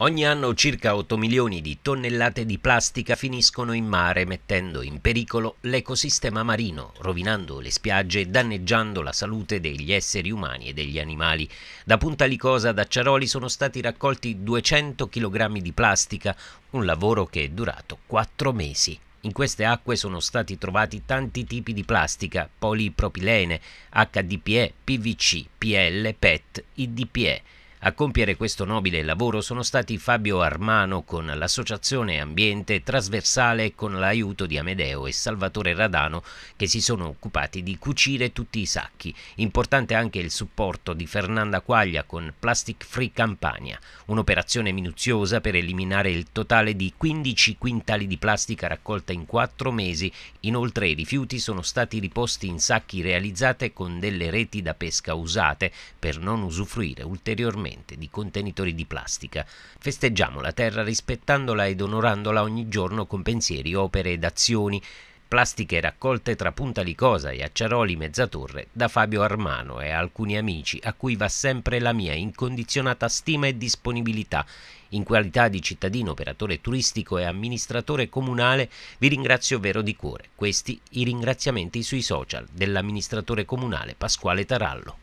Ogni anno circa 8 milioni di tonnellate di plastica finiscono in mare mettendo in pericolo l'ecosistema marino, rovinando le spiagge e danneggiando la salute degli esseri umani e degli animali. Da Punta Licosa ad Acciaroli sono stati raccolti 200 kg di plastica, un lavoro che è durato 4 mesi. In queste acque sono stati trovati tanti tipi di plastica, polipropilene, HDPE, PVC, PL, PET, IDPE a compiere questo nobile lavoro sono stati Fabio Armano con l'Associazione Ambiente Trasversale e con l'aiuto di Amedeo e Salvatore Radano che si sono occupati di cucire tutti i sacchi. Importante anche il supporto di Fernanda Quaglia con Plastic Free Campania, un'operazione minuziosa per eliminare il totale di 15 quintali di plastica raccolta in 4 mesi. Inoltre i rifiuti sono stati riposti in sacchi realizzati con delle reti da pesca usate per non usufruire ulteriormente direttamente di contenitori di plastica. Festeggiamo la terra rispettandola ed onorandola ogni giorno con pensieri, opere ed azioni plastiche raccolte tra Punta Licosa e Acciaroli Mezzatorre da Fabio Armano e alcuni amici a cui va sempre la mia incondizionata stima e disponibilità. In qualità di cittadino, operatore turistico e amministratore comunale vi ringrazio vero di cuore. Questi i ringraziamenti sui social dell'amministratore comunale Pasquale Tarallo.